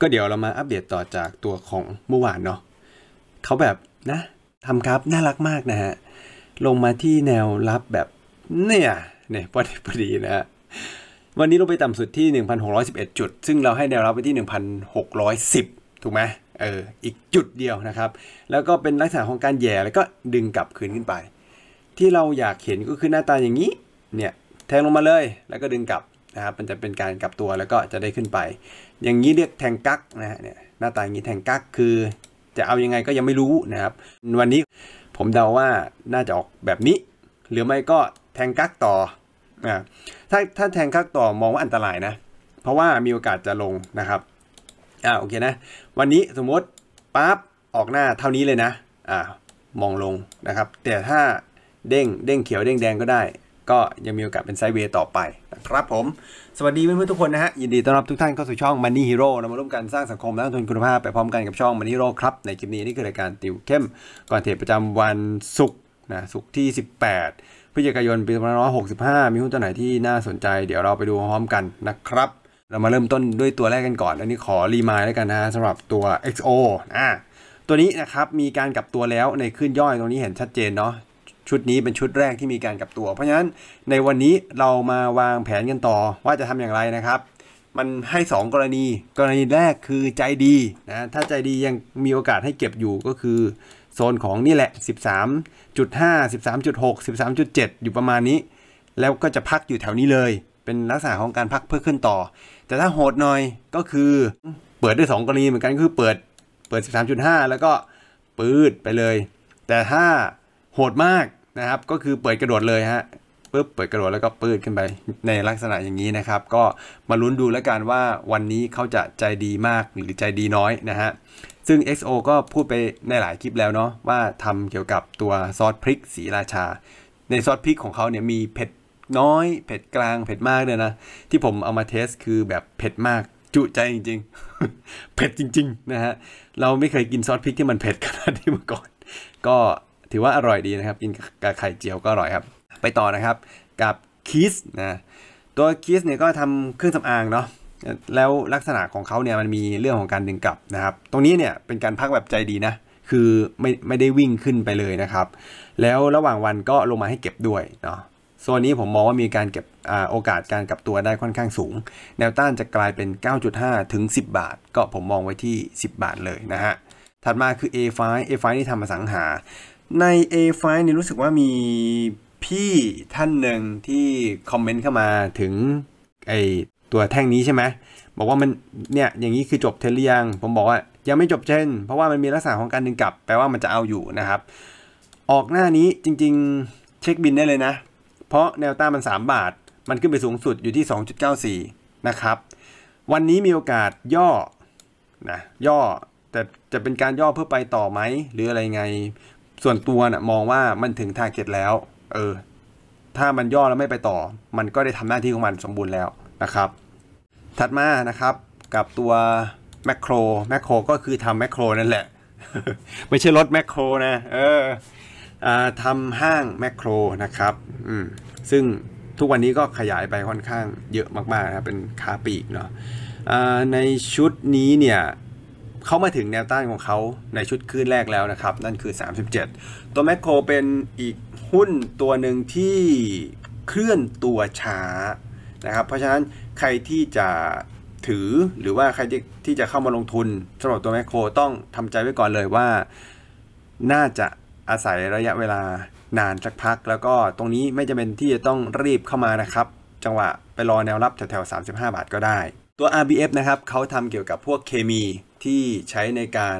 ก็เดี๋ยวเรามาอัปเดตต่อจากตัวของเมื่อวานเนาะเขาแบบนะทำครับน่ารักมากนะฮะ ลงมาที่แนวรับแบบเนี่ยเนี่ยพอดีพอดีนะฮะ วันนี้ลงไปต่ำสุดที่ 1,611 จุด ซึ่งเราให้แนวรับไปที่ 1,610 ถูกไหม เอออีกจุดเดียวนะครับ แล้วก็เป็นลักษณะของการแย่แล้วก็ดึงกลับคืนขึ้นไป ที่เราอยากเห็นก็คือหน้าตาอย่างนี้ เนี่ยแทงลงมาเลยแล้วก็ดึงกลับนะครับ มันจะเป็นการกลับตัวแล้วก็จะได้ขึ้นไปอย่างนี้เรียกแทงกักนะฮะเนี่ย หน้าตาอย่างนี้แทงกักคือจะเอายังไงก็ยังไม่รู้นะครับ วันนี้ผมเดาว่าน่าจะออกแบบนี้ หรือไม่ก็แทงกักต่ออ่าถ้าถ้าแทงกักต่อมองว่าอันตรายนะ เพราะว่ามีโอกาสจะลงนะครับ อ่าโอเคนะ วันนี้สมมติปั๊บออกหน้าเท่านี้เลยนะอ่า มองลงนะครับ แต่ถ้าเด้งเด้งเขียวเด้งแดงก็ได้ก็ยังมีโอกาสเป็นไซเวย์ต่อไปครับผม สวัสดีเพื่อนๆทุกคนนะฮะ ยินดีต้อนรับทุกท่านเข้าสู่ช่อง Money Hero เรามาร่วมกันสร้างสังคมและงทุนคุณภาพ ไปพร้อมกันกับช่อง Money Hero ครับ ในคลิปนี้นี่คือรายการติวเข้ม ก่อนเทรดประจำวันศุกร์นะศุกร์ที่ 18พฤศจิกายนปี2565 มีหุ้นตัวไหนที่น่าสนใจเดี๋ยวเราไปดูพร้อมกันนะครับเรามาเริ่มต้นด้วยตัวแรกกันก่อนอันนี้ขอรีมายด้วยกันนะสำหรับตัว XO อ่าตัวนี้นะครับมีการกลับตัวแล้วในขึ้นย่อยตรงนี้เห็นชัดเจนเนาะชุดนี้เป็นชุดแรกที่มีการกลับตัว เพราะฉะนั้นในวันนี้เรามาวางแผนกันต่อว่าจะทำอย่างไรนะครับ มันให้ 2 กรณีกรณีแรกคือใจดีนะถ้าใจดียังมีโอกาสให้เก็บอยู่ก็คือ โซนของนี่แหละ 13.5 13.6 13.7 อยู่ประมาณนี้ แล้วก็จะพักอยู่แถวนี้เลย เป็นลักษณะของการพักเพื่อขึ้นต่อ แต่ถ้าโหดหน่อยก็คือเปิดด้วย2กรณีเหมือนกันคือเปิดเปิด 13.5 แล้วก็ปืดไปเลย แต่ถ้าโหดมากนะครับก็คือเปิดกระโดดเลยฮะปึ๊บเปิดกระโดดแล้วก็ปืดขึ้นไปในลักษณะอย่างนี้นะครับ ก็มาลุ้นดูแล้วกันว่าวันนี้เขาจะใจดีมากหรือใจดีน้อยนะฮะซึ่ง XO ก็พูดไปในหลายคลิปแล้วเนาะว่าทำเกี่ยวกับตัวซอสพริกสีราชา ในซอสพริกของเขาเนี่ยมีเผ็ดน้อยเผ็ดกลางเผ็ดมากเลยนะ ที่ผมเอามาเทสคือแบบเผ็ดมากจุใจจริงๆเผ็ดจริงๆนะฮะเราไม่เคยกินซอสพริกที่มันเผ็ดขนาดนี้มาก่อน ก็ถือว่าอร่อยดีนะครับ กินกับไข่เจียวก็อร่อยครับไปต่อนะครับกับคิสนะตัวคิสเนี่ยก็ทำเครื่องสำอางเนาะแล้วลักษณะของเขาเนี่ยมันมีเรื่องของการดึงกลับนะครับ ตรงนี้เนี่ยเป็นการพักแบบใจดีนะคือไม่ไม่ได้วิ่งขึ้นไปเลยนะครับแล้วระหว่างวันก็ลงมาให้เก็บด้วยเนาะโซนนี้ผมมองว่ามีการเก็บโอกาสการกลับตัวได้ค่อนข้างสูง แนวต้านจะกลายเป็น 9.5 ถึง 10 บาท ก็ผมมองไว้ที่ 10 บาทเลยนะฮะถัดมาคือ A5 A5 นี่ทำมาสังหาใน A5 นี่รู้สึกว่ามีพี่ท่านหนึ่งที่คอมเมนต์เข้ามาถึงไอตัวแท่งนี้ใช่ไหมบอกว่ามันเนี่ยอย่างนี้คือจบเทเลียงผมบอกว่ายังไม่จบเช่นเพราะว่ามันมีลักษณะของการดึงกลับแปลว่ามันจะเอาอยู่นะครับ ออกหน้านี้จริงๆเช็คบินได้เลยนะ เพราะแนวต้ามัน 3 บาท มันขึ้นไปสูงสุดอยู่ที่ 2.94 นะครับ วันนี้มีโอกาสย่อนะย่อแต่จะเป็นการย่อเพื่อไปต่อไหมหรืออะไรไงส่วนตัวนะ่ะมองว่ามันถึงทางเก็ตแล้ว เออ ถ้ามันย่อแล้วไม่ไปต่อ มันก็ได้ทำหน้าที่ของมันสมบูรณ์แล้วนะครับ ถัดมานะครับ กับตัวแมคโคร แมคโครก็คือทำแมคโครนั่นแหละ ไม่ใช่รถแมคโครนะ เออทำห้างแมคโครนะครับ อืม ซึ่งทุกวันนี้ก็ขยายไปค่อนข้างเยอะมากๆนะ เป็นค้าปีกเนาะในชุดนี้เนี่ยเขามาถึงแนวต้านของเขาในชุดคืนแรกแล้วนะครับนั่นคือ 37 ตัวแมคโครเป็นอีกหุ้นตัวหนึ่งที่เคลื่อนตัวช้านะครับเพราะฉะนั้นใครที่จะถือหรือว่าใครที่จะเข้ามาลงทุนสำหรับตัวแมคโครต้องทำใจไว้ก่อนเลยว่า น่าจะอาศัยระยะเวลานานสักพัก แล้วก็ตรงนี้ไม่จำเป็นที่จะต้องรีบเข้ามานะครับจังหวะไปรอแนวรับแถวๆ35 บาท ก็ได้ ตัว RBF นะครับเขาทำเกี่ยวกับพวกเคมีที่ใช้ในการ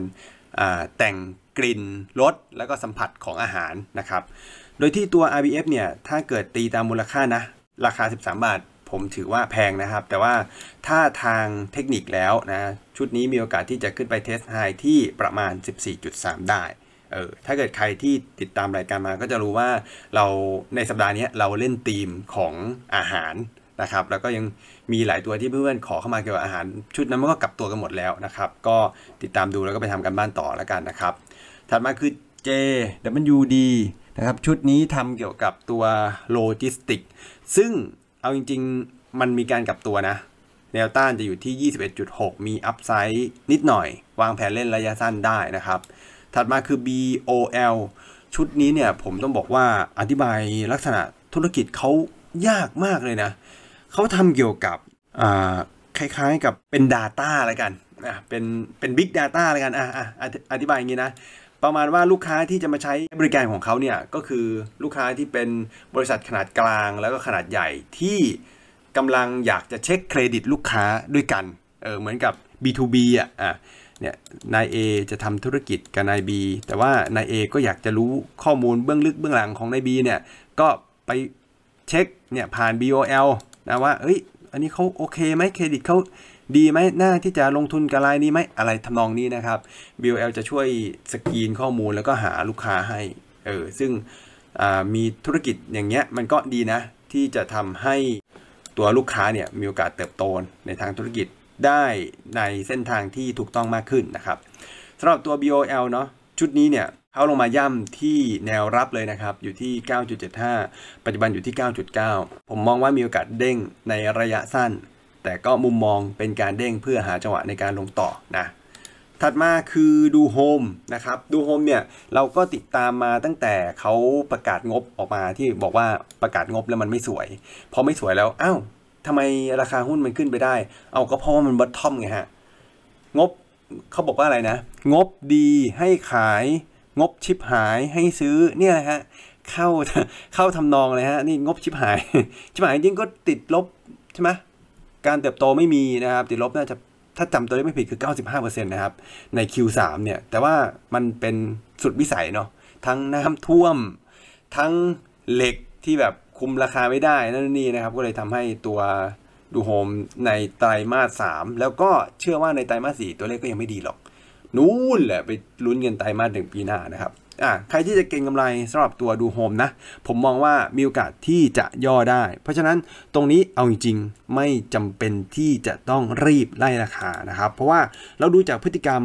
แต่งกลิ่นรสแล้วก็สัมผัสของอาหารนะครับ โดยที่ตัว RBF เนี่ย ถ้าเกิดตีตามมูลค่านะ ราคา 13 บาท ผมถือว่าแพงนะครับ แต่ว่าถ้าทางเทคนิคแล้วนะ ชุดนี้มีโอกาสที่จะขึ้นไปเทสไฮที่ประมาณ 14.3 ได้ เออ ถ้าเกิดใครที่ติดตามรายการมาก็จะรู้ว่าเราในสัปดาห์นี้เราเล่นธีมของอาหารนะครับ แล้วก็ยังมีหลายตัวที่เพื่อนๆขอเข้ามาเกี่ยวกับอาหารชุดนั้นมันก็กลับตัวกันหมดแล้วนะครับ ก็ติดตามดูแล้วก็ไปทำกันบ้านต่อแล้วกันนะครับ ถัดมาคือ JWD นะครับ ชุดนี้ทำเกี่ยวกับตัวโลจิสติกซึ่งเอาจริงๆมันมีการกลับตัวนะ แนวต้านจะอยู่ที่ 21.6 มีอัพไซด์นิดหน่อย วางแผนเล่นระยะสั้นได้นะครับ ถัดมาคือ BOL ชุดนี้เนี่ยผมต้องบอกว่าอธิบายลักษณะธุรกิจเขายากมากเลยนะเขาทำเกี่ยวกับคล้าย ๆกับเป็น Data อะไรกันอ่ะเป็นเป็นบิ๊กด t ต้าอะไรกันอ่ะอ่ะอธิบายอย่างนี้นะ ประมาณว่าลูกค้าที่จะมาใช้บริการของเขาเนี่ยก็คือลูกค้าที่เป็นบริษัทขนาดกลางแล้วก็ขนาดใหญ่ที่กำลังอยากจะเช็คเครดิตลูกค้าด้วยกันเออเหมือนกับ B2B อ่ะอ่ะเนี่ย นาย A จะทำธุรกิจกับนาย B แต่ว่านาย A ก็อยากจะรู้ข้อมูลเบื้องลึกเบื้องหลังของนาย B เนี่ย ก็ไปเช็คเนี่ยผ่าน BOL นะว่า เอ้ย อันนี้เขาโอเคไหม เครดิตเขาดีไหมน่าที่จะลงทุนกับรายนี้ไหมอะไรทำนองนี้นะครับ BOL จะช่วยสกรีนข้อมูลแล้วก็หาลูกค้าให้ เออ ซึ่งมีธุรกิจอย่างเงี้ย มันก็ดีนะ ที่จะทำให้ตัวลูกค้าเนี่ยมีโอกาสเติบโตในทางธุรกิจได้ในเส้นทางที่ถูกต้องมากขึ้นนะครับสำหรับตัว BOL เนาะชุดนี้เนี่ยเอาลงมาย่ำที่แนวรับเลยนะครับอยู่ที่ 9.75 ปัจจุบันอยู่ที่ 9.9 ผมมองว่ามีโอกาสเด้งในระยะสั้น แต่ก็มุมมองเป็นการเด้งเพื่อหาจังหวะในการลงต่อนะถัดมาคือดูโฮมนะครับดูโฮมเนี่ยเราก็ติดตามมาตั้งแต่เขาประกาศงบออกมาที่บอกว่าประกาศงบแล้วมันไม่สวยพอไม่สวยแล้วอา้าวทำไมราคาหุ้นมันขึ้นไปได้เอาก็เพราะว่ามันบัตทอมไงฮะงบเขาบอกว่าอะไรนะ งบดีให้ขายงบชิปหายให้ซื้อเนี่ยฮะเข้าเข้าทำนองเลยฮะนี่งบชิปหาย ชิปหายจริงก็ติดลบใช่ไหมการเติบโตไม่มีนะครับติดลบน่าจะถ้าจำตัวเลขไม่ผิดคือ 95%นะครับใน Q3 เนี่ยแต่ว่ามันเป็นสุดวิสัยเนาะทั้งน้ำท่วมทั้งเหล็กที่แบบคุมราคาไม่ได้นั่นนี่นะครับก็เลยทำให้ตัวดูโฮมในไตรมาส 3 แล้วก็เชื่อว่าในไตรมาส 4 ตัวเลขก็ยังไม่ดีหรอกนู่นแหละไปลุ้นเงินไตรมาสหนึ่งปีหน้านะครับอ่ะใครที่จะเก็งกำไรสำหรับตัวดูโฮมนะ ผมมองว่ามีโอกาสที่จะย่อได้ เพราะฉะนั้นตรงนี้เอาจริงๆไม่จำเป็นที่จะต้องรีบไล่ราคานะครับ เพราะว่าเราดูจากพฤติกรรม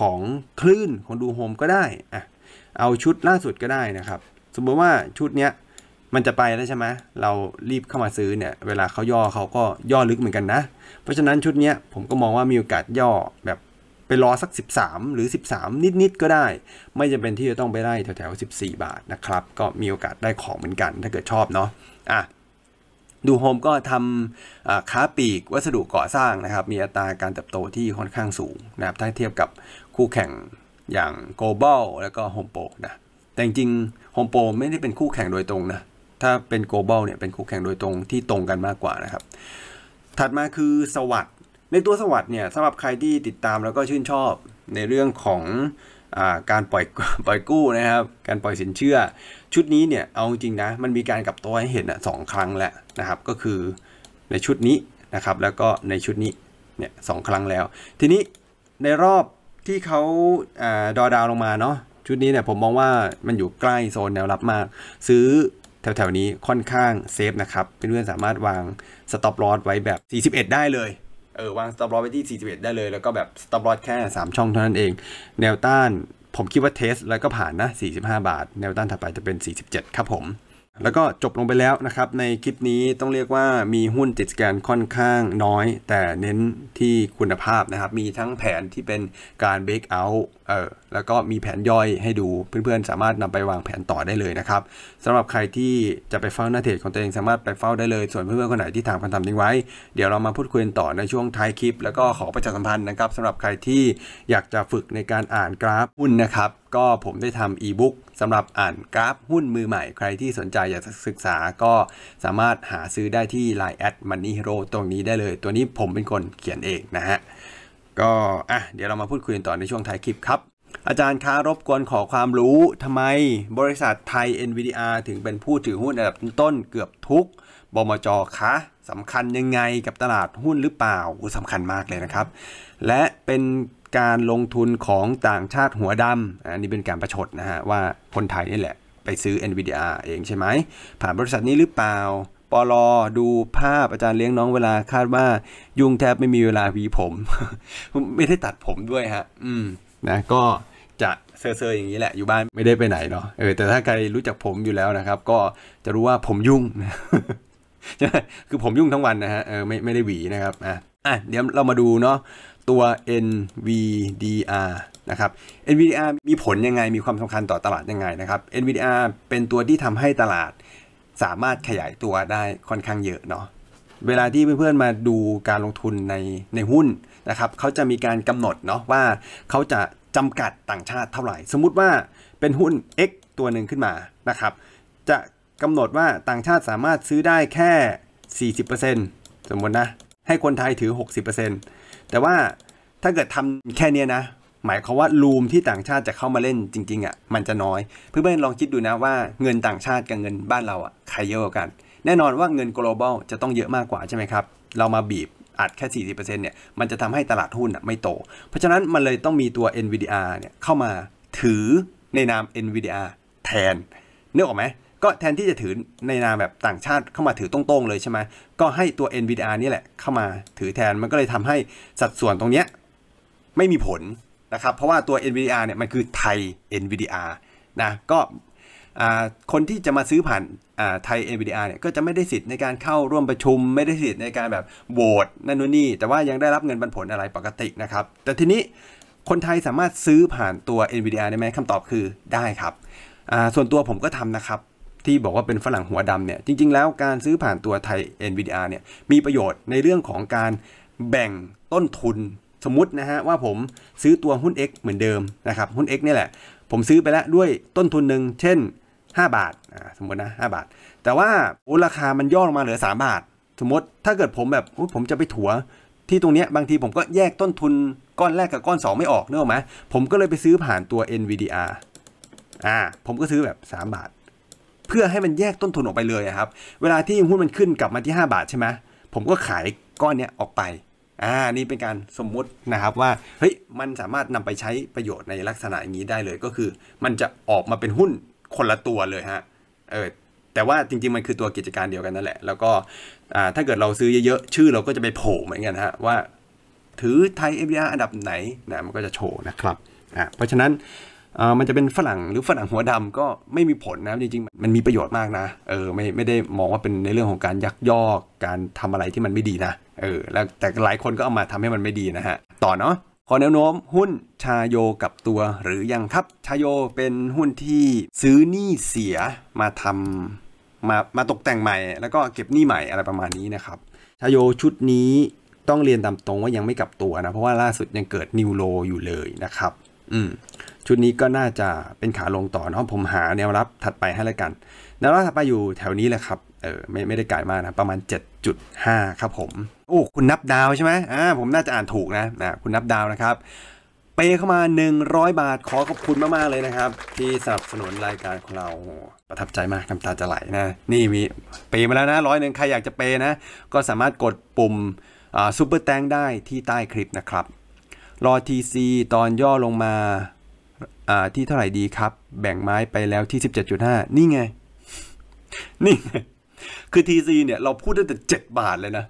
ของคลื่นของดูโฮมก็ได้อ่ะเอาชุดล่าสุดก็ได้นะครับ สมมติว่าชุดเนี้ยมันจะไปแล้วใช่ไหมเรารีบเข้ามาซื้อเนี่ยเวลาเขาย่อเขาก็ย่อลึกเหมือนกันนะ เพราะฉะนั้นชุดเนี้ยผมก็มองว่ามีโอกาสย่อแบบไปรอสัก 13 หรือ 13 นิดๆก็ได้ ไม่จำเป็นที่จะต้องไปไล่แถวๆ14 บาทนะครับ ก็มีโอกาสได้ของเหมือนกันถ้าเกิดชอบเนาะอ่ะดูโฮมก็ทำค้าปีกวัสดุก่อสร้างนะครับมีอัตราการเติบโตที่ค่อนข้างสูงนะครับถ้าเทียบกับคู่แข่งอย่าง Global แล้วก็ Home p o นะแต่จริงๆ Home p o ไม่ได้เป็นคู่แข่งโดยตรงนะ ถ้าเป็น Global เนี่ยเป็นคู่แข่งโดยตรงที่ตรงกันมากกว่านะครับถัดมาคือสวัสดในตัวสวัสด์เนี่ยสำหรับใครที่ติดตามแล้วก็ชื่นชอบในเรื่องของอการปล่อยปล่อยกู้นะครับการปล่อยสินเชื่อ ชุดนี้เนี่ยเอาจริงนะมันมีการกลับตัวให้เห็นสองครั้งแล้วนะครับ ก็คือในชุดนี้นะครับแล้วก็ในชุดนี้เนี่ยสองครั้งแล้ว ทีนี้ในรอบที่เขาดอดาวลงมาเนาะชุดนี้เนี่ยผมมองว่ามันอยู่ใกล้โซนแนวรับมากซื้อแถวๆนี้ค่อนข้างเซฟนะครับเพื่อนๆสามารถวางสต็อปลอสไว้แบบ 41 ได้เลยเออวางสต็อปลอสไว้ที่41 ได้เลย แล้วก็แบบสต็อปลอสแค่ 3 ช่องเท่านั้นเองแนวต้านผมคิดว่าเทสแล้วก็ผ่านนะ 45 บาทแนวต้านถัดไปจะเป็น 47 ครับผม แล้วก็จบลงไปแล้วนะครับ ในคลิปนี้ต้องเรียกว่ามีหุ้นติดแกนค่อนข้างน้อย แต่เน้นที่คุณภาพนะครับ มีทั้งแผนที่เป็นการเบรกเอาเออแล้วก็มีแผนย่อยให้ดูเพื่อนๆสามารถนำไปวางแผนต่อได้เลยนะครับสำหรับใครที่จะไปเฝ้าหน้าเทรดของตัวเองสามารถไปเฝ้าได้เลย ส่วนเพื่อนๆ คนไหนที่ถามคำถามทิ้งไว้ เดี๋ยวเรามาพูดคุยต่อในช่วงท้ายคลิปแล้วก็ขอประชาสัมพันธ์นะครับสำหรับใครที่อยากจะฝึกในการอ่านกราฟหุ้นนะครับ ก็ผมได้ทำอีบุ๊กสำหรับอ่านกราฟหุ้นมือใหม่ใครที่สนใจอยากศึกษาก็สามารถหาซื้อได้ที่ Line@ Money Hero ตรงนี้ได้เลย ตัวนี้ผมเป็นคนเขียนเองนะฮะก็อ่ะเดี๋ยวเรามาพูดคุยกันต่อในช่วงท้ายคลิปครับ อาจารย์คารบกวนขอความรู้ทำไมบริษัทไทย NVDR ถึงเป็นผู้ถือหุ้นอันดับต้นเกือบทุกบมจคะสำคัญยังไงกับตลาดหุ้นหรือเปล่าสำคัญมากเลยนะครับ และเป็นการลงทุนของต่างชาติหัวดำอันนี้เป็นการประชดนะฮะว่าคนไทยนี่แหละ ไปซื้อ NVDR เองใช่ไหมผ่านบริษัทนี้หรือเปล่าปลอดูภาพอาจารย์เลี้ยงน้องเวลาคาดว่ายุ่งแทบไม่มีเวลาวีผม ไม่ได้ตัดผมด้วยฮะ อืมนะก็จะเซอร์ๆอย่างนี้แหละ อยู่บ้านไม่ได้ไปไหนเนาะเออแต่ถ้าใครรู้จักผมอยู่แล้วนะครับ ก็จะรู้ว่าผมยุ่งใช่คือผมยุ่งทั้งวันนะฮะเออไม่ไม่ได้หวีนะครับอ่ะอ่ะเดี๋ยวเรามาดูเนาะตัว NVDR นะครับ NVDR มีผลยังไงมีความสำคัญต่อตลาดยังไงนะครับ NVDR เป็นตัวที่ทำให้ตลาดสามารถขยายตัวได้ค่อนข้างเยอะเนาะ เวลาที่เพื่อนๆมาดูการลงทุนในในหุ้นนะครับ เขาจะมีการกำหนดเนาะว่าเขาจะจำกัดต่างชาติเท่าไหร่ สมมุติว่าเป็นหุ้น X ตัวหนึ่งขึ้นมา นะครับ จะกำหนดว่าต่างชาติสามารถซื้อได้แค่ 40%สมมตินะ ให้คนไทยถือ 60%แต่ว่าถ้าเกิดทำแค่นี้นะหมายความว่าลูมที่ต่างชาติจะเข้ามาเล่นจริงๆอะ่ะมันจะน้อย เพื่อนเพื่นลองคิดดูนะว่าเงินต่างชาติกับเงินบ้านเราอะ่ะใครเยอะกว่ากัน แน่นอนว่าเงิน global จะต้องเยอะมากกว่าใช่ไหมครับ เรามาบีบอัดแค่ 40%เนี่ยมันจะทำให้ตลาดหุ้นอ่ะไม่โต เพราะฉะนั้นมันเลยต้องมีตัว NVDR เนี่ยเข้ามาถือในนาม NVDR แทนนึกออกไหม ก็แทนที่จะถือในนามแบบต่างชาติเข้ามาถือตรงๆเลยใช่ไหมก็ให้ตัว NVDR นี่แหละเข้ามาถือแทนมันก็เลยทำให้สัดส่วนตรงเนี้ยไม่มีผลนะครับเพราะว่าตัว NVDR เนี่ยมันคือไทย NVDR นะก็คนที่จะมาซื้อผ่านไทย NVDR เนี่ยก็จะไม่ได้สิทธิ์ในการเข้าร่วมประชุมไม่ได้สิทธิ์ในการแบบโหวตนั่นนู่นนี่แต่ว่ายังได้รับเงินปันผลอะไรปกตินะครับ แต่ทีนี้คนไทยสามารถซื้อผ่านตัว NVDR ได้ไหมคำตอบคือได้ครับ ส่วนตัวผมก็ทำนะครับ ที่บอกว่าเป็นฝรั่งหัวดำเนี่ยจริง ๆ แล้วการซื้อผ่านตัวไทย NVDR เนี่ยมีประโยชน์ในเรื่องของการแบ่งต้นทุนสมมตินะฮะว่าผมซื้อตัวหุ้น X เหมือนเดิมนะครับ หุ้น X นี่แหละผมซื้อไปแล้วด้วยต้นทุนหนึ่ง เช่น 5 บาทสมมตินะ 5 บาท แต่ว่าราคามันย่อลงมาเหลือ 3 บาท สมมติถ้าเกิดผมแบบผมจะไปถัว ที่ตรงนี้บางทีผมก็แยกต้นทุนก้อนแรกกับก้อน 2 ไม่ออกเนอะไหมผมก็เลยไปซื้อผ่านตัว NVDR อ่าผมก็ซื้อแบบ 3 บาท เพื่อให้มันแยกต้นทุนออกไปเลยครับเวลาที่หุ้นมันขึ้นกลับมาที่ 5 บาทใช่ไหมผมก็ขายก้อนเนี้ยออกไปอ่านี่เป็นการสมมุตินะครับว่าเฮ้ยมันสามารถนำไปใช้ประโยชน์ในลักษณะอย่างนี้ได้เลยก็คือมันจะออกมาเป็นหุ้นคนละตัวเลยฮะเออแต่ว่าจริงๆมันคือตัวกิจการเดียวกันนั่นแหละ แล้วก็ถ้าเกิดเราซื้อเยอะๆชื่อเราก็จะไปโผล่เหมือนกันฮะ ว่าถือไทยเอฟดีอันดับไหนนะมันก็จะโชว์นะครับอ่าเพราะฉะนั้นมันจะเป็นฝรั่งหรือฝรั่งหัวดำก็ไม่มีผลนะ จริงๆมันมีประโยชน์มากนะเออไม่ไม่ได้มองว่าเป็นในเรื่องของการยักยอกการทำอะไรที่มันไม่ดีนะเออ แล้วแต่หลายคนก็เอามาทำให้มันไม่ดีนะฮะต่อเนาะขอแนวโน้มหุ้นชาโยกับตัว หรือยังครับชาโยเป็นหุ้นที่ซื้อหนี้เสียมาทำมามาตกแต่งใหม่แล้วก็เก็บหนี้ใหม่อะไรประมาณนี้นะครับ ชาโยชุดนี้ต้องเรียนตามตรงว่ายังไม่กลับตัวนะ เพราะว่าล่าสุดยังเกิดนิวโลอยู่เลยนะครับ อืมชุดนี้ก็น่าจะเป็นขาลงต่อเนาะผมหาแนวรับถัดไปให้แล้วกันแนวรับถัดไปอยู่แถวนี้แหละครับเออไม่ไม่ได้ไกลมากนะประมาณ 7.5 ครับผมโอ้คุณนับดาวใช่ไหมอ่าผมน่าจะอ่านถูกนะนะคุณนับดาวนะครับเปเข้ามา 100 บาทขอขอบคุณมากๆเลยนะครับ ที่สนับสนุนรายการของเราประทับใจมากน้ำตาจะไหลนะนี่มีเปมาแล้วนะร้อยหนึ่งใครอยากจะเปนะก็สามารถกดปุ่มซูเปอร์แตงได้ที่ใต้คลิปนะครับรอทีซีตอนย่อลงมาที่เท่าไหร่ดีครับ แบ่งไม้ไปแล้วที่ 17.5 นี่ไง นี่ไง คือ TC เนี่ยเราพูดได้แต่7บาทเลยนะ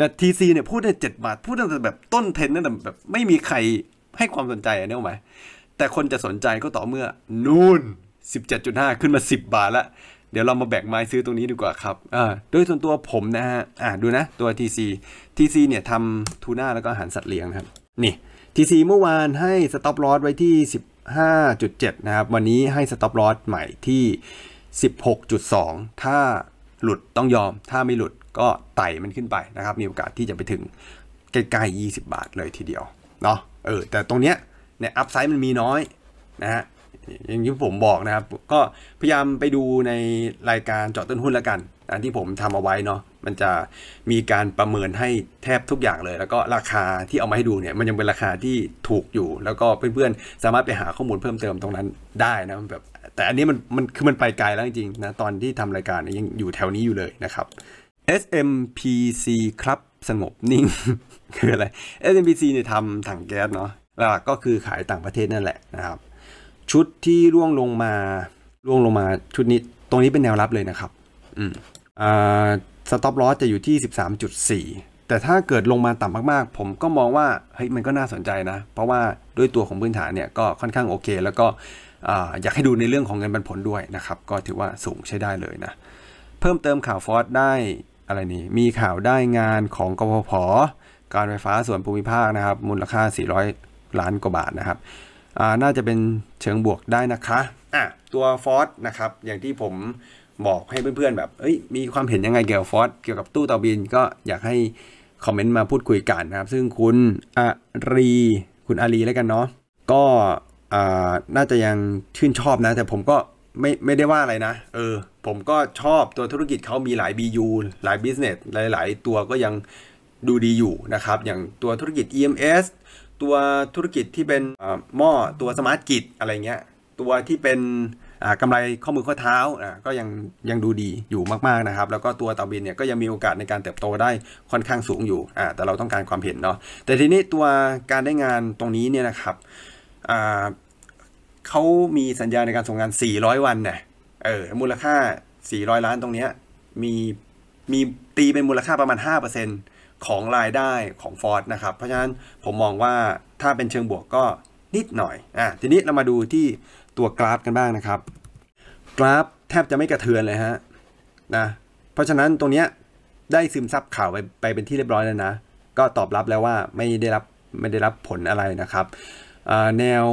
นะทีซีเนี่ยพูดได้ 7 บาท พูดตั้งแต่แบบต้นเทนนั่นแต่แบบ ไม่มีใครให้ความสนใจนะเนอาไหม แต่คนจะสนใจก็ต่อเมื่อ นู่น17.5 ขึ้นมา 10 บาทละเดี๋ยวเรามาแบ่งไม้ซื้อตรงนี้ดีกว่าครับอ่าโดยส่วนตัวผมนะฮะอ่าดูนะตัว TC TC เนี่ยทำทูน่าแล้วก็อาหารสัตว์เลี้ยงนะครับ นี่ TC เมื่อวานให้สต็อปลอสไว้ที่15.7 นะครับ วันนี้ให้ stop loss ใหม่ที่ 16.2 ถ้าหลุดต้องยอมถ้าไม่หลุดก็ไต่มันขึ้นไปนะครับ มีโอกาสที่จะไปถึงใกล้ๆ20 บาทเลยทีเดียว เนาะเออ แต่ตรงเนี้ยในอัพไซด์มันมีน้อยนะฮะอย่างที่ผมบอกนะครับก็พยายามไปดูในรายการเจาะต้นหุ้นแล้วกันอันที่ผมทำเอาไว้เนาะมันจะมีการประเมินให้แทบทุกอย่างเลย แล้วก็ราคาที่เอามาให้ดูเนี่ยมันยังเป็นราคาที่ถูกอยู่ แล้วก็เพื่อน ๆ สามารถไปหาข้อมูลเพิ่มเติมตรงนั้นได้นะแบบแต่อันนี้มันมันคือมันไปไกลแล้วจริงๆนะตอนที่ทำรายการยังอยู่แถวนี้อยู่เลยนะครับ SMPC ครับสงบนิ่งคืออะไร SMPC เนี่ยทำถังแก๊สเนาะหลักก็คือขายต่างประเทศนั่นแหละนะครับชุดที่ร่วงลงมา ร่วงลงมา ชุดนี้ ตรงนี้เป็นแนวรับเลยนะครับ อืม อ่าสต็อปลอสจะอยู่ที่ 13.4 แต่ถ้าเกิดลงมาต่ำมากๆ ผมก็มองว่า เฮ้ย มันก็น่าสนใจนะ เพราะว่าด้วยตัวของพื้นฐานเนี่ย ก็ค่อนข้างโอเค แล้วก็อยากให้ดูในเรื่องของเงินปันผลด้วยนะครับ ก็ถือว่าสูงใช้ได้เลยนะ เพิ่มเติมข่าวฟอสได้อะไรนี่ มีข่าวได้งานของกพพ การไฟฟ้าส่วนภูมิภาคนะครับ มูลค่า 400 ล้านกว่าบาทนะครับน่าจะเป็นเชิงบวกได้นะคะอ่ะตัวฟอสนะครับอย่างที่ผมบอกให้เพื่อนๆแบบเอ้ยมีความเห็นยังไงเกี่ยวกับฟอสเกี่ยวกับตู้เตาบิน ก็อยากให้คอมเมนต์มาพูดคุยกันนะครับซึ่งคุณอารี คุณอารีแล้วกันเนาะก็น่าจะยังชื่นชอบนะ แต่ผมก็ไม่ไม่ได้ว่าอะไรนะเออผมก็ชอบตัวธุรกิจเขามีหลาย BU หลาย Business หลายๆตัวก็ยังดูดีอยู่นะครับอย่างตัวธุรกิจ EMS ตัวธุรกิจที่เป็นหม้อตัวสมาร์ทกิจอะไรเงี้ยตัวที่เป็นกำไรข้อมือข้อเท้าก็ยังยังดูดีอยู่มากๆนะครับ แล้วก็ตัวเตาบินเนี่ยก็ยังมีโอกาสในการเติบโตได้ค่อนข้างสูงอยู่ แต่เราต้องการความเห็นเนาะแต่ทีนี้ตัวการได้งานตรงนี้เนี่ยนะครับเขามีสัญญาในการส่งงาน 400 วันเนี่ยเออมูลค่า 400 ล้านตรงนี้ มีมีตีเป็นมูลค่าประมาณ 5%ของรายได้ของฟอร์ดนะครับ เพราะฉะนั้นผมมองว่าถ้าเป็นเชิงบวกก็นิดหน่อยอ่ะทีนี้เรามาดูที่ตัวกราฟกันบ้างนะครับ กราฟแทบจะไม่กระเทือนเลยฮะนะเพราะฉะนั้นตรงเนี้ยได้ซึมซับข่าวไปไปเป็นที่เรียบร้อยแล้วนะ ก็ตอบรับแล้วว่าไม่ได้รับไม่ได้รับผลอะไรนะครับ แนว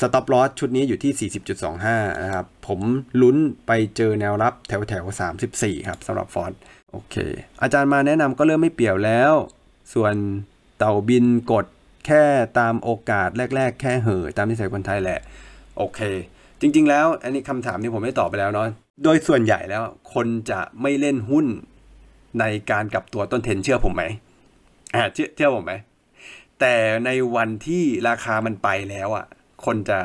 สต็อปลอสชุดนี้อยู่ที่ 40.25 นะครับ ผมลุ้นไปเจอแนวรับแถวแถว34ครับสำหรับฟอร์ดโอเค อาจารย์มาแนะนำก็เริ่มไม่เปี่ยวแล้ว ส่วนเต่าบินกดแค่ตามโอกาสแรกๆแค่เห่อตามที่ใส่คนไทยแหละ โอเค จริง ๆ แล้วอันนี้คำถามนี้ผมได้ตอบไปแล้วเนาะ โดยส่วนใหญ่แล้ว คนจะไม่เล่นหุ้นในการกลับตัวต้นเทนเชื่อผมไหมอ่าเชื่อเชื่อผมไหม แต่ในวันที่ราคามันไปแล้วอ่ะ คนจะ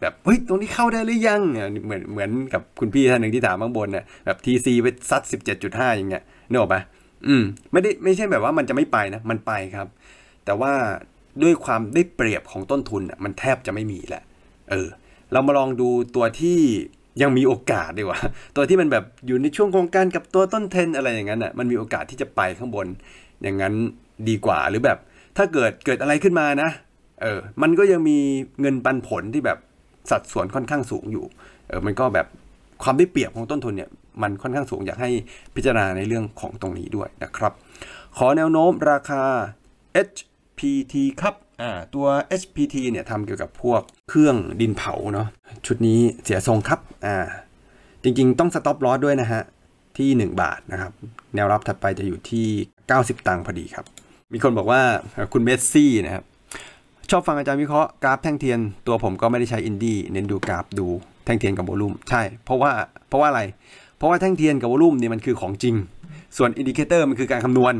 แบบ เฮ้ย ตรงนี้เข้าได้หรือยังเหมือนเหมือนกับคุณพี่ท่านหนึ่งที่ถามข้างบนเนี่ยแบบทีซีไปซัดสิบเจ็ดจุดห้าอย่างเงี้ยนึกออกปะอืมไม่ได้ไม่ใช่แบบว่ามันจะไม่ไปนะ มันไปครับ แต่ว่าด้วยความได้เปรียบของต้นทุนมันแทบจะไม่มีแหละ เออ เรามาลองดูตัวที่ยังมีโอกาสดีกว่า ตัวที่มันแบบอยู่ในช่วงโครงการกับตัวต้นเทนอะไรอย่างนั้นอ่ะมันมีโอกาสที่จะไปข้างบน อย่างนั้นดีกว่าหรือแบบ ถ้าเกิดเกิดอะไรขึ้นมานะเออมันก็ยังมีเงินปันผลที่แบบสัดส่วนค่อนข้างสูงอยู่ เออมันก็แบบความได้เปรียบของต้นทุนเนี่ย มันค่อนข้างสูงอยากให้พิจารณาในเรื่องของตรงนี้ด้วยนะครับ ขอแนวโน้มราคา HPT ครับ อ่า ตัว HPT เนี่ยทำเกี่ยวกับพวกเครื่องดินเผาเนาะ ชุดนี้เสียทรงครับ อ่า จริงๆต้องสต็อปลอสด้วยนะฮะ ที่ 1 บาทนะครับ แนวรับถัดไปจะอยู่ที่ 90 ตังค์พอดีครับ มีคนบอกว่าคุณเมสซี่นะครับชอบฟังอาจารย์วิเคราะห์กราฟแท่งเทียนตัวผมก็ไม่ได้ใช้อินดี้เน้นดูกราฟดูแท่งเทียนกับโวลูมใช่เพราะว่าเพราะว่าอะไร เพราะว่าแท่งเทียนกับโวลูมเนี่ยมันคือของจริง ส่วนอินดิเคเตอร์มันคือการคำนวณ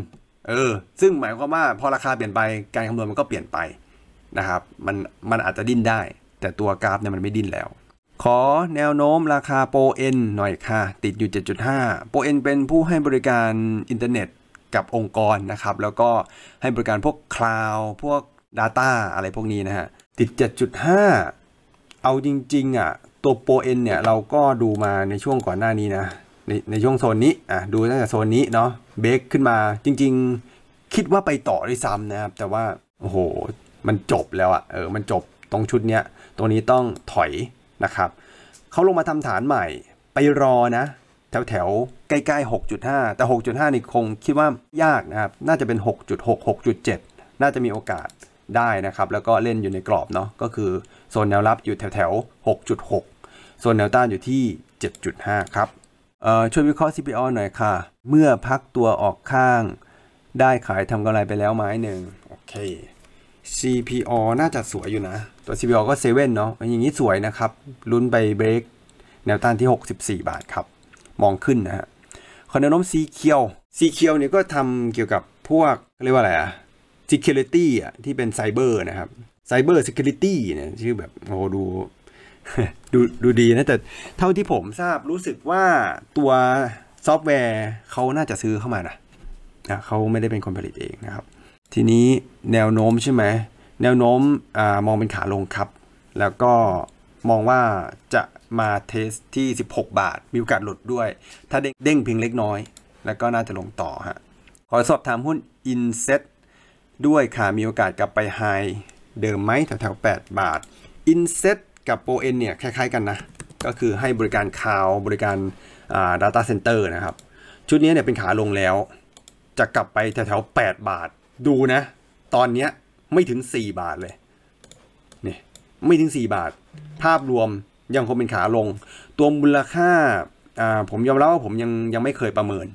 เออซึ่งหมายความว่าพอราคาเปลี่ยนไปการคำนวณมันก็เปลี่ยนไป นะครับ มันมันอาจจะดิ้นได้ แต่ตัวกราฟเนี่ยมันไม่ดิ้นแล้วขอแนวโน้มราคาโปรเอ็นหน่อยค่ะติดอยู่ 7.5โปรเอ็นเป็นผู้ให้บริการอินเทอร์เน็ตกับองค์กรนะครับแล้วก็ให้บริการพวกคลาวพวก Data อะไรพวกนี้นะฮะติด 7.5 เอาจริงๆอ่ะตัวโปรเอ็นเนี่ย เราก็ดูมาในช่วงก่อนหน้านี้นะ ในในช่วงโซนนี้อ่ะดูตั้งแต่โซนนี้เนาะเบรกขึ้นมาจริง ๆ คิดว่าไปต่อด้วยซ้ำนะครับ แต่ว่าโอ้โหมันจบแล้วอะ่ะเออมันจบตรงชุดเนี้ยตัวนี้ต้องถอยนะครับเขาลงมาทำฐานใหม่ไปรอนะ แถวแถวใกล้ ๆ 6.5 แต่ 6.5นี่คงคิดว่ายากนะครับน่าจะเป็น 6.6 6.7 น่าจะมีโอกาสได้นะครับแล้วก็เล่นอยู่ในกรอบเนาะก็คือโซนแนวรับอยู่แถวแถว6.6โซนแนวต้านอยู่ที่ 7.5 ครับช่วยวิเคราะห์ CPO หน่อยค่ะ เมื่อพักตัวออกข้างได้ขายทำกำไรไปแล้วไม้หนึ่งโอเค CPO น่าจะสวยอยู่นะ ตัว CPO ก็เซเว่นเนาะอย่างนี้สวยนะครับลุ้นไปเบรกแนวต้านที่ 64 บาทครับ มองขึ้นนะฮะคอนโนมซีเคียวซีเคียวเนี่ยก็ทำเกี่ยวกับพวกเรียกว่าอะไรอะ Security อ่ะที่เป็นไซเบอร์นะครับไซเบอร์ Security เนี่ยชื่อแบบโอ้ดูดูดูดีนะ แต่เท่าที่ผมทราบรู้สึกว่าตัวซอฟต์แวร์เขาน่าจะซื้อเข้ามานะนะเขาไม่ได้เป็นคนผลิตเองนะครับ ทีนี้แนวโน้มใช่ไหม แนวโน้มอมองเป็นขาลงครับ แล้วก็มองว่าจะมาเทสที่ 16 บาท มีโอกาสหลุดด้วย ถ้าเด้งเพียงเล็กน้อย แล้วก็น่าจะลงต่อฮะขอสอบถามหุ้น Inset ด้วยค่ะมีโอกาสกลับไปไฮเดิมไหมแถวๆ8บาท i n s e t กับโปรเอ็นเนี่ยคล้ายๆกันนะ ก็คือให้บริการคาวบริการดัตต้าเซ็นเตอร์นะครับ ชุดนี้เนี่ยเป็นขาลงแล้ว จะกลับไปแถวๆ8บาทดูนะ ตอนนี้ไม่ถึง 4 บาทเลยนี่ไม่ถึง 4 บาท ภาพรวมยังคงเป็นขาลง ตัวมูลค่าผมยอมรับว่าผมยังยังไม่เคยประเมิน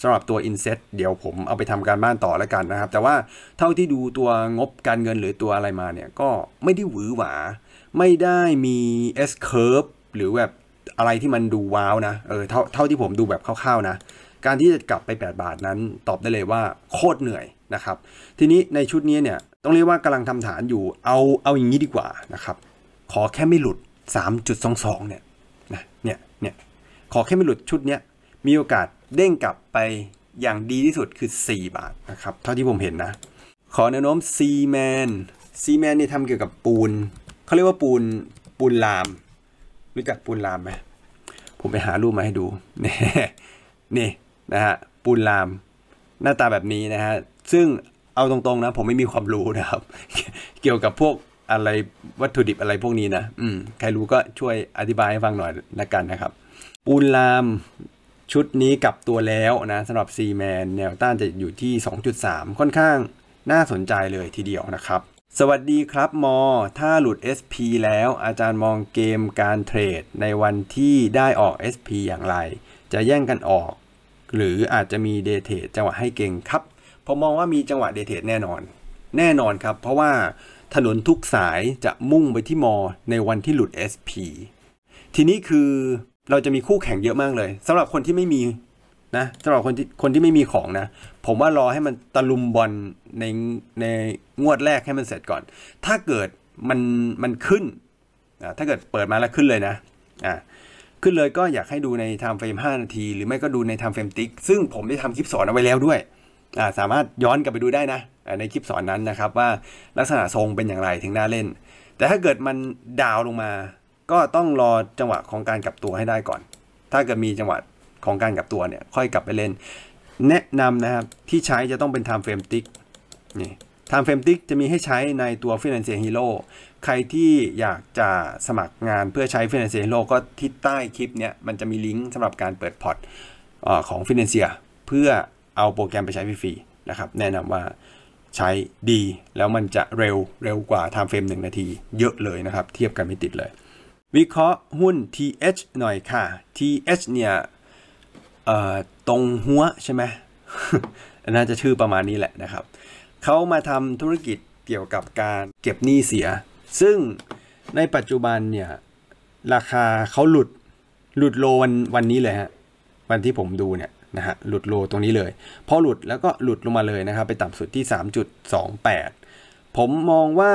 สำหรับตัว Inset เดี๋ยวผมเอาไปทำการบ้านต่อแล้วกันนะครับ แต่ว่าเท่าที่ดูตัวงบการเงินหรือตัวอะไรมาเนี่ยก็ไม่ได้หวือหวา ไม่ได้มี S curve หรือแบบอะไรที่มันดูว้าวนะเออเท่าเท่าที่ผมดูแบบคร่าวๆนะ การที่จะกลับไป 8 บาทนั้นตอบได้เลยว่าโคตรเหนื่อยนะครับ ทีนี้ในชุดนี้เนี่ยต้องเรียกว่ากำลังทำฐานอยู่เอาเอาอย่างนี้ดีกว่านะครับขอแค่ไม่หลุด 3.22เนี่ยนะเนี่ยเนี่ยขอแค่ไม่หลุดชุดเนี้ยมีโอกาสเด้งกลับไปอย่างดีที่สุดคือ 4 บาทนะครับ เท่าที่ผมเห็นนะ ขอแนวโน้มซีแมนซีแมนเนี่ยทำเกี่ยวกับปูนเขาเรียกว่าปูนปูนลามรู้จักปูนลามไหมผมไปหารูปมาให้ดูนี่นี่ นะฮะปูนลาม หน้าตาแบบนี้นะฮะซึ่งเอาตรงๆนะ ผมไม่มีความรู้นะครับ เกี่ยวกับพวกอะไรวัตถุดิบอะไรพวกนี้นะอืมใครรู้ก็ช่วยอธิบายให้ฟังหน่อยละกันนะครับ ปูนลามชุดนี้กลับตัวแล้วนะสำหรับซีแมนแนวต้านจะอยู่ที่ 2.3 ค่อนข้างน่าสนใจเลยทีเดียวนะครับ สวัสดีครับ มอ ถ้าหลุด SP แล้วอาจารย์มองเกมการเทรดในวันที่ได้ออก SP อย่างไร จะแย่งกันออก หรืออาจจะมีเดเทรจังหวะให้เก่งครับผมมองว่ามีจังหวะเดเทรแน่นอน แน่นอนครับ เพราะว่าถนนทุกสายจะมุ่งไปที่มอ ในวันที่หลุด SP ทีนี้คือเราจะมีคู่แข่งเยอะมากเลย สำหรับคนที่ไม่มีนะสำหรับคนที่คนที่ไม่มีของนะ ผมว่ารอให้มันตะลุมบอลในในงวดแรกให้มันเสร็จก่อน ถ้าเกิดมันมันขึ้นนะถ้าเกิดเปิดมาแล้วขึ้นเลยนะอ่าขึ้นเลยก็อยากให้ดูในไทม์เฟรม5นาที หรือไม่ก็ดูในไทม์เฟรมติ๊กซึ่งผมได้ทำคลิปสอนเอาไว้แล้วด้วยอ่าสามารถย้อนกลับไปดูได้นะในคลิปสอนนั้นนะครับ ว่าลักษณะทรงเป็นอย่างไรถึงน่าเล่น แต่ถ้าเกิดมันดาวลงมาก็ต้องรอจังหวะของการกลับตัวให้ได้ก่อน ถ้าเกิดมีจังหวะของการกลับตัวเนี่ยค่อยกลับไปเล่น แนะนำนะครับที่ใช้จะต้องเป็น time frame tick นี่ทม์เฟมติกจะมีให้ใช้ในตัว Financial Hero ใครที่อยากจะสมัครงานเพื่อใช้ Financial Hero ก็ที่ใต้คลิปเนี่ยมันจะมีลิงก์สำหรับการเปิดพอร์ตของ Financial เพื่อเอาโปรแกรมไปใช้ฟรีๆนะครับ แนะนำว่าใช้ดี แล้วมันจะเร็วเร็วกว่า Time Frame 1นาทีเยอะเลยนะครับ เทียบกันไม่ติดเลยวิเคราะห์หุ้น TH หน่อยค่ะ TH เนี่ยตรงหัวใช่ไหมน่าจะชื่อประมาณนี้แหละนะครับเขามาทำธุรกิจเกี่ยวกับการเก็บหนี้เสีย ซึ่งในปัจจุบันเนี่ยราคาเขาหลุดหลุดโลวันวันนี้เลยฮะวันที่ผมดูเนี่ยนะฮะหลุดโลตรงนี้เลย พอหลุดแล้วก็หลุดลงมาเลยนะครับไปต่ำสุดที่ 3.28 ผมมองว่า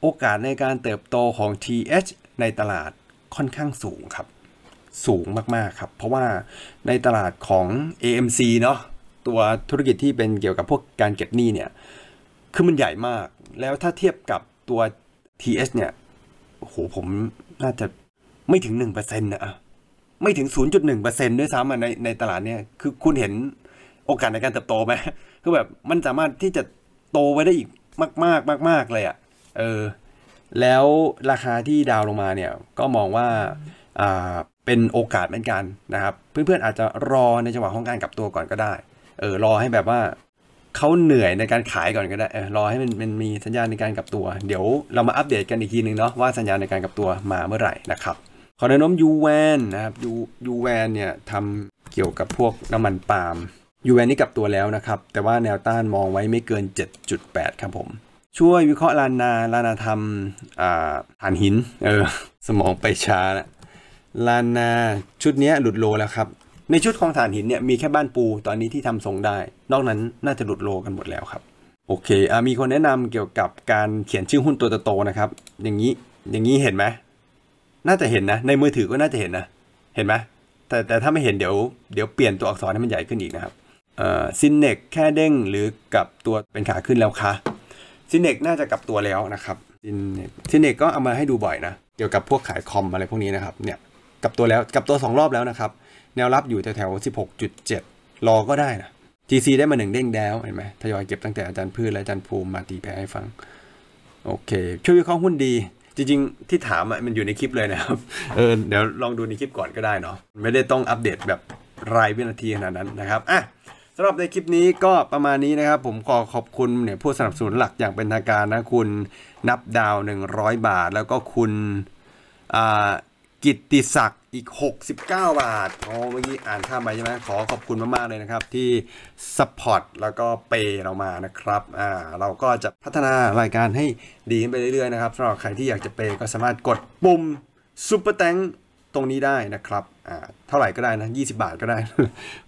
โอกาสในการเติบโตของ TH ในตลาดค่อนข้างสูงครับ สูงมาก ๆ ครับ เพราะว่าในตลาดของ AMC เนาะตัวธุรกิจที่เป็นเกี่ยวกับพวกการเก็บหนี้เนี่ย คือมันใหญ่มาก แล้วถ้าเทียบกับตัว TS เนี่ยโหผมน่าจะไม่ถึง1%นะไม่ถึง 0.1%ด้วยซ้ำในในตลาดเนี่ยคือคุณเห็นโอกาสในการเติบโตไหมคือแบบมันสามารถที่จะโตไปได้อีกมากๆมาก ๆเลยอะ่ะเออแล้วราคาที่ดาวลงมาเนี่ยก็มองว่าเป็นโอกาสเหมือนกันนะครับเพื่อนๆอาจจะรอในจังหวะของการกลับตัวก่อนก็ได้เออรอให้แบบว่าเขาเหนื่อยในการขายก่อนก็ได้เออรอให้มันมันมีสัญญาณในการกลับตัว เดี๋ยวเรามาอัปเดตกันอีกทีนึงเนาะว่าสัญญาณในการกลับตัวมาเมื่อไหร่นะครับขอแนะนำยูแวนนะครับยูยูแวนเนี่ยทำเกี่ยวกับพวกน้ำมันปาล์มยูแวนนี่กลับตัวแล้วนะครับแต่ว่าแนวต้านมองไว้ไม่เกิน 7.8ครับผมช่วยวิเคราะห์ลานา ลานาธรรมฐานหินเออสมองไปช้าละลานา ชุดนี้หลุดโลแล้วครับ ในชุดของฐานหินเนี่ยมีแค่บ้านปู ตอนนี้ที่ทำทรงได้ นอกนั้นน่าจะหลุดโลกันหมดแล้วครับ โอเคอมีคนแนะนำเกี่ยวกับการเขียนชื่อหุ้นตัวโตๆนะครับ อย่างนี้ อย่างนี้เห็นไหมน่าจะเห็นนะ ในมือถือก็น่าจะเห็นนะ เห็นไหมแต่ แต่ถ้าไม่เห็น เดี๋ยว เดี๋ยวเปลี่ยนตัวอักษรให้มันใหญ่ขึ้นอีกนะครับซินเนกแค่เด้งหรือกับตัวเป็นขาขึ้นแล้วคะซินเนกน่าจะกลับตัวแล้วนะครับซินเนกซินเนกก็เอามาให้ดูบ่อยนะเกี่ยวกับพวกขายคอมอะไรพวกนี้นะครับเนี่ยกลับตัวแล้วกลับตัว 2 รอบแล้วนะครับ แนวรับอยู่แถวๆจ็ดรอก็ได้นะ GC ได้มาหนึ่งเด้งแล้วเห็นไหมทยอยเก็บตั้งแต่อาจารย์พืชและอาจารย์ภูมิมาตีแพ้ให้ฟัง โอเค ช่วยวิเคราะห์หุ้นดี จริงๆ ที่ถามมันอยู่ในคลิปเลยนะครับเออเดี๋ยวลองดูในคลิปก่อนก็ได้เนาะไม่ได้ต้องอัปเดตแบบรายวินาทีขนาดนั้นนะครับอ่ะสำหรับในคลิปนี้ก็ประมาณนี้นะครับผมขอขอบคุณเนี่ยผู้สนับสนุนหลักอย่างเป็นทางการนะคุณนับดาว 100 บาท แล้วก็คุณกิตติศักดิ์อีก 69 บาทอ๋อเมื่อกี้อ่านข้ามไปใช่ไหมขอขอบคุณมากๆเลยนะครับที่สปอร์ตแล้วก็เปย์เรามานะครับอ่าเราก็จะพัฒนารายการให้ดีขึ้นไปเรื่อยๆนะครับสำหรับใครที่อยากจะเปย์ก็สามารถกดปุ่มซุปเปอร์แตงตรงนี้ได้นะครับเท่าไหร่ก็ได้นะ 20 บาทก็ได้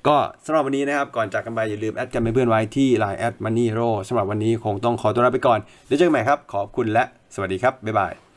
ก็สำหรับวันนี้นะครับ ก่อนจากกันไปอย่าลืมแอดกันเพื่อนไว้ที่ Line แอดมันนี่โรสำหรับวันนี้คงต้องขอตัวลาไปก่อนีลยวเจอกันใหม่ครับ ขอบคุณและสวัสดีครับ บ๊ายบาย